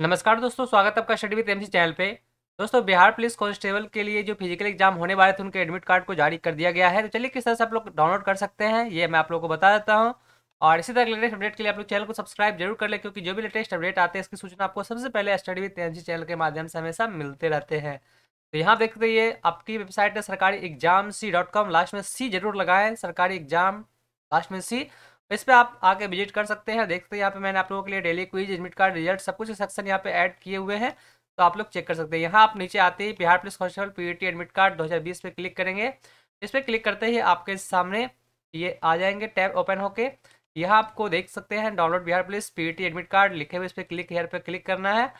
नमस्कार दोस्तों स्वागत है आपका स्टडी विद एमसी चैनल पे दोस्तों बिहार पुलिस कांस्टेबल के लिए जो फिजिकल एग्जाम होने वाले थे उनके एडमिट कार्ड को जारी कर दिया गया है तो चलिए किस तरह से आप लोग डाउनलोड कर सकते हैं ये मैं आप लोगों को बता देता हूँ और इसी तरह लेटेस्ट अपडेट के लिए आप लोग चैनल को सब्सक्राइब जरूर कर ले क्योंकि जो भी लेटेस्ट अपडेट आते हैं इसकी सूचना आपको सबसे पहले स्टडी विद एम चैनल के माध्यम से हमेशा मिलते रहते हैं तो यहाँ देखते ये आपकी वेबसाइट है Sarkari exam C dot com last में सी जरूर लगाएं सरकारी एग्जाम लास्ट में सी इस पर आप आके विजिट कर सकते हैं देख सकते हैं यहाँ पे मैंने आप लोगों के लिए daily quiz admit card result सब कुछ सेक्शन यहाँ पे ऐड किए हुए हैं तो आप लोग चेक कर सकते हैं यहाँ आप नीचे आते ही Bihar police constable T admit card 2020 पे क्लिक करेंगे इस पर क्लिक करते ही आपके सामने ये आ जाएंगे टैब ओपन होके यहाँ आपको देख सकते हैं download Bihar police T admit card लिखे हुए इस पर क्लिक हेयर पर क्लिक करना है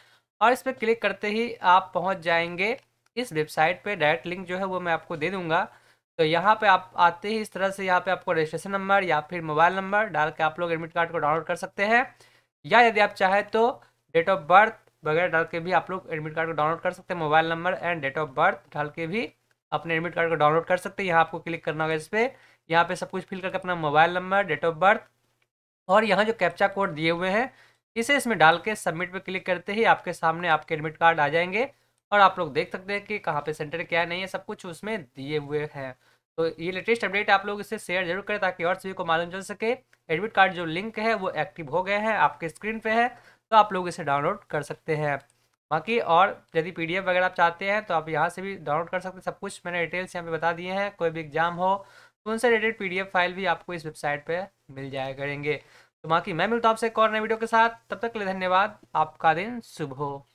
और इस पर क्लिक करते ही आप पहुँच जाएंगे इस वेबसाइट पर डायरेक्ट लिंक जो है वो मैं आपको दे दूँगा तो यहाँ पे आप आते ही इस तरह से यहाँ पे आपको रजिस्ट्रेशन नंबर या फिर मोबाइल नंबर डाल के आप लोग एडमिट कार्ड को डाउनलोड कर सकते हैं या यदि आप चाहें तो डेट ऑफ बर्थ वगैरह डाल के भी आप लोग एडमिट कार्ड को डाउनलोड कर सकते हैं mobile number and date of birth डाल के भी अपने एडमिट कार्ड को डाउनलोड कर सकते हैं यहाँ आपको क्लिक करना होगा इस पर यहाँ पर सब कुछ फिल करके अपना mobile number date of birth और यहाँ जो कैप्चा कोड दिए हुए हैं इसे इसमें डाल के सबमिट पर क्लिक करते ही आपके सामने आपके एडमिट कार्ड आ जाएंगे और आप लोग देख सकते हैं कि कहाँ पे सेंटर क्या नहीं है सब कुछ उसमें दिए हुए हैं तो ये लेटेस्ट अपडेट आप लोग इसे शेयर जरूर करें ताकि और सभी को मालूम चल सके एडमिट कार्ड जो लिंक है वो एक्टिव हो गए हैं आपके स्क्रीन पे है तो आप लोग इसे डाउनलोड कर सकते हैं बाकी और यदि पी वगैरह आप चाहते हैं तो आप यहाँ से भी डाउनलोड कर सकते हैं सब कुछ मैंने डिटेल्स यहाँ पर बता दिए हैं कोई भी एग्जाम हो तो उनसे रिलेटेड पी फाइल भी आपको इस वेबसाइट पर मिल जाया करेंगे तो बाकी मैं मिलता हूँ आपसे एक और नए वीडियो के साथ तब तक के लिए धन्यवाद आपका दिन शुभ हो